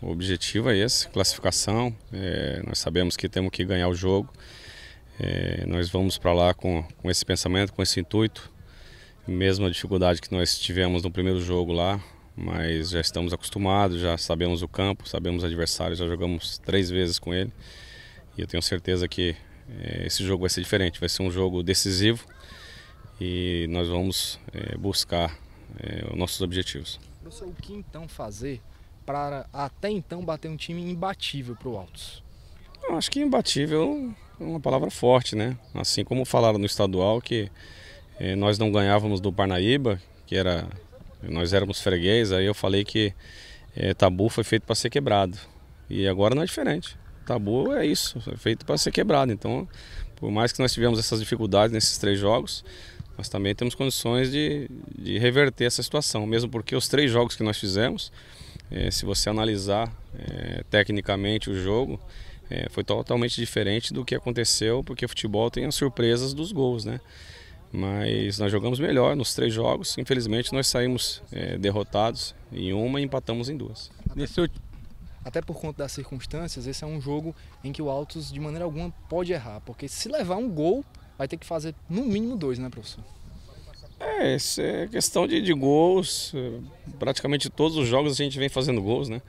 O objetivo é esse, classificação. É, nós sabemos que temos que ganhar o jogo. É, nós vamos para lá com, com esse pensamento, com esse intuito. Mesmo a dificuldade que nós tivemos no primeiro jogo lá, mas já estamos acostumados, já sabemos o campo, sabemos o adversário, já jogamos três vezes com ele. E eu tenho certeza que é, esse jogo vai ser diferente, vai ser um jogo decisivo e nós vamos é, buscar é, os nossos objetivos. Professor, o que então fazer para até então bater um time imbatível para o Altos? Eu acho que imbatível é uma palavra forte, né? Assim como falaram no estadual que eh, nós não ganhávamos do Parnaíba, que era nós éramos freguês, aí eu falei que eh, tabu foi feito para ser quebrado. E agora não é diferente. Tabu é isso, é feito para ser quebrado. Então, por mais que nós tivemos essas dificuldades nesses três jogos, nós também temos condições de, de reverter essa situação, mesmo porque os três jogos que nós fizemos, é, se você analisar é, tecnicamente o jogo, é, foi totalmente diferente do que aconteceu, porque o futebol tem as surpresas dos gols, né? Mas nós jogamos melhor nos três jogos. Infelizmente, nós saímos é, derrotados em uma e empatamos em duas. Nesse último, até por conta das circunstâncias, esse é um jogo em que o Altos de maneira alguma pode errar, porque se levar um gol, vai ter que fazer no mínimo dois, né, professor? É, é questão de, de gols. Praticamente todos os jogos a gente vem fazendo gols, né?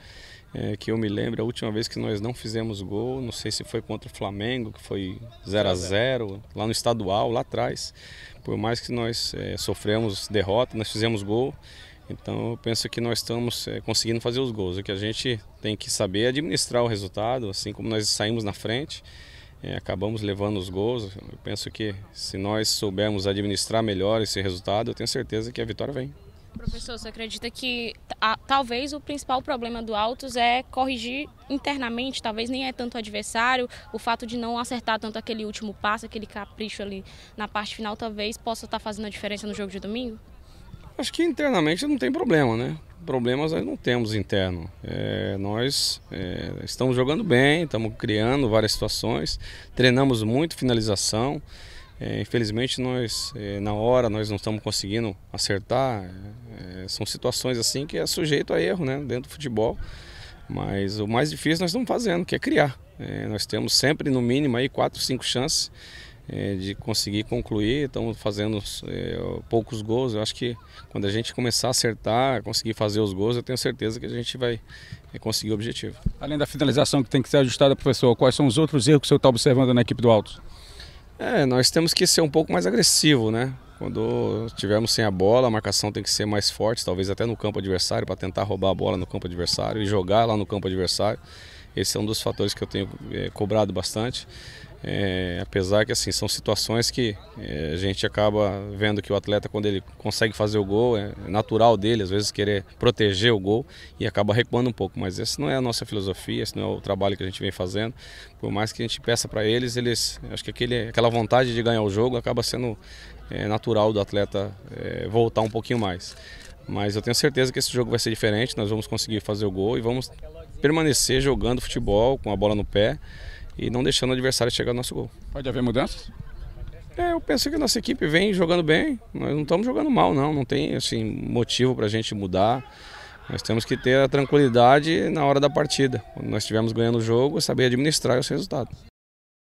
É, que eu me lembro, a última vez que nós não fizemos gol, não sei se foi contra o Flamengo, que foi 0 a 0 lá no estadual, lá atrás. Por mais que nós é, sofremos derrota, nós fizemos gol. Então eu penso que nós estamos é, conseguindo fazer os gols. O que a gente tem que saber é administrar o resultado, assim como nós saímos na frente é, acabamos levando os gols. Eu penso que se nós soubermos administrar melhor esse resultado, eu tenho certeza que a vitória vem. Professor, você acredita que a, talvez o principal problema do Autos é corrigir internamente, talvez nem é tanto o adversário, o fato de não acertar tanto aquele último passo, aquele capricho ali na parte final, talvez possa estar tá fazendo a diferença no jogo de domingo? Acho que internamente não tem problema, né? Problemas nós não temos interno. É, nós é, estamos jogando bem, estamos criando várias situações, treinamos muito finalização. É, infelizmente nós é, na hora nós não estamos conseguindo acertar. É, são situações assim que é sujeito a erro, né? Dentro do futebol. Mas o mais difícil nós estamos fazendo, que é criar. É, nós temos sempre no mínimo aí quatro, cinco chances é, de conseguir concluir. Estamos fazendo é, poucos gols. Eu acho que quando a gente começar a acertar, conseguir fazer os gols, eu tenho certeza que a gente vai é, conseguir o objetivo. Além da finalização que tem que ser ajustada, professor, quais são os outros erros que o senhor está observando na equipe do Alto? É, nós temos que ser um pouco mais agressivo, né? Quando tivermos sem a bola, a marcação tem que ser mais forte, talvez até no campo adversário, para tentar roubar a bola no campo adversário e jogar lá no campo adversário. Esse é um dos fatores que eu tenho é, cobrado bastante. É, apesar que assim são situações que é, a gente acaba vendo que o atleta quando ele consegue fazer o gol é natural dele às vezes querer proteger o gol e acaba recuando um pouco mas essa não é a nossa filosofia esse não é o trabalho que a gente vem fazendo por mais que a gente peça para eles eles acho que aquele, aquela vontade de ganhar o jogo acaba sendo é, natural do atleta voltar um pouquinho mais mas eu tenho certeza que esse jogo vai ser diferente nós vamos conseguir fazer o gol e vamos permanecer jogando futebol com a bola no pé e não deixando o adversário chegar no nosso gol. Pode haver mudanças? É, eu penso que a nossa equipe vem jogando bem, nós não estamos jogando mal não, não tem assim, motivo para a gente mudar. Nós temos que ter a tranquilidade na hora da partida. Quando nós estivermos ganhando o jogo, saber administrar os resultados.